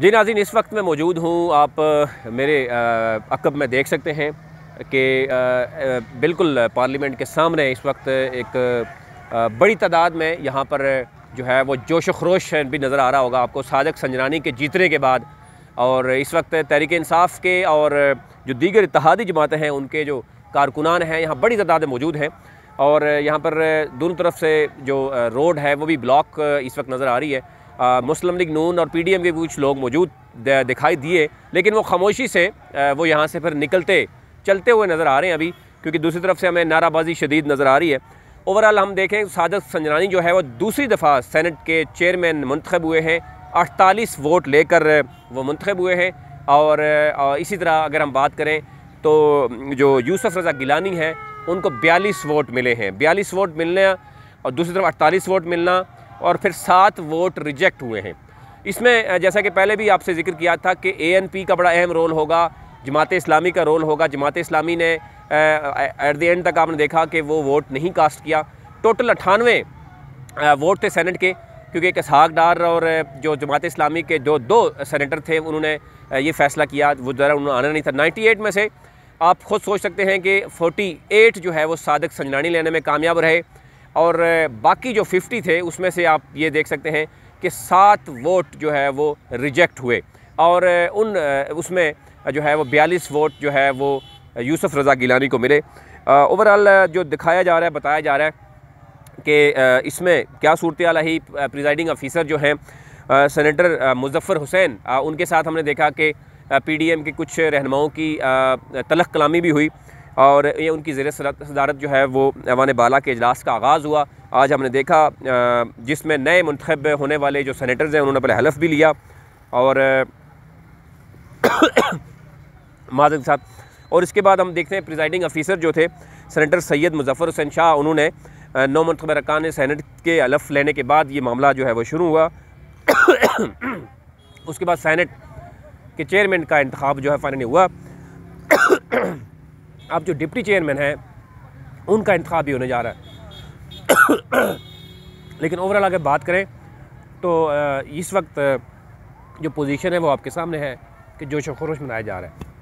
जी नाजिन इस वक्त मैं मौजूद हूँ आप मेरे अकब में देख सकते हैं कि बिल्कुल पार्लियामेंट के सामने इस वक्त एक बड़ी तादाद में यहाँ पर जो है वो जोश खरोश भी नज़र आ रहा होगा आपको सादक संजरानी के जीतने के बाद और इस वक्त तहरीक इंसाफ के और जो दीगर इतिहादी जमातें हैं उनके जो कारकुनान हैं यहाँ बड़ी तादाद में मौजूद हैं और यहाँ पर दोनों तरफ से जो रोड है वो भी ब्लॉक इस वक्त नज़र आ रही है मुस्लिम लीग नून और पीडीएम के कुछ लोग मौजूद दिखाई दिए लेकिन वो खामोशी से वो यहाँ से फिर निकलते चलते हुए नज़र आ रहे हैं अभी क्योंकि दूसरी तरफ से हमें नाराबाजी शदीद नज़र आ रही है ओवरऑल हम देखें सादत संजरानी जो है वो दूसरी दफ़ा सेनेट के चेयरमैन मंतखब हुए हैं अड़तालीस वोट लेकर वो मंतखब हुए हैं और इसी तरह अगर हम बात करें तो जो यूसफ रज़ा गिलानी हैं उनको बयालीस वोट मिले हैं बयालीस वोट मिलने और दूसरी तरफ अड़तालीस वोट मिलना और फिर सात वोट रिजेक्ट हुए हैं इसमें जैसा कि पहले भी आपसे जिक्र किया था कि ए का बड़ा अहम रोल होगा जमात इस्लामी का रोल होगा जमात इस्लामी ने एट द एंड तक आपने देखा कि वो वोट नहीं कास्ट किया टोटल अट्ठानवे वोट थे सेनेट के क्योंकि एक इसहाक डार और जो जमात इस्लामी के जो दो सेनेटर थे उन्होंने ये फैसला किया वो ज़रा उन्होंने आना नहीं था 98 में से आप खुद सोच सकते हैं कि 48 जो है वो सादक संजनानी लेने में कामयाब रहे और बाकी जो 50 थे उसमें से आप ये देख सकते हैं कि सात वोट जो है वो रिजेक्ट हुए और उन उसमें जो है वो बयालीस वोट जो है वो यूसुफ रज़ा गिलानी को मिले ओवरऑल जो दिखाया जा रहा है बताया जा रहा है कि इसमें क्या सूरत ही प्रिजाइडिंग ऑफिसर जो हैं सेनेटर मुजफ़र हुसैन उनके साथ हमने देखा कि पीडीएम के कुछ रहनुमाओं की तलख कलामी भी हुई और ये उनकी ज़र सदारत जो है वो ऐवान बाला के अजलास का आगाज़ हुआ आज हमने देखा जिसमें नए मंतखब होने वाले जो सैनिटर्स हैं उन्होंने पहले हलफ भी लिया और माजन साहब और इसके बाद हम देखते हैं प्रिजाइडिंग ऑफिसर जो थे सैनिटर सैयद मुजफ़र हुसैन शाह उन्होंने नौ मनतब अरकान सैनट के हलफ लेने के बाद ये मामला जो है वो शुरू हुआ उसके बाद सैनट के चेयरमैन का इंतब जो है फ़ाइनली हुआ अब जो डिप्टी चेयरमैन हैं उनका इंतबा भी होने जा रहा है लेकिन ओवरऑल अगर बात करें तो इस वक्त जो पोजीशन है वो आपके सामने है कि जोश व खरोश मनाया जा रहा है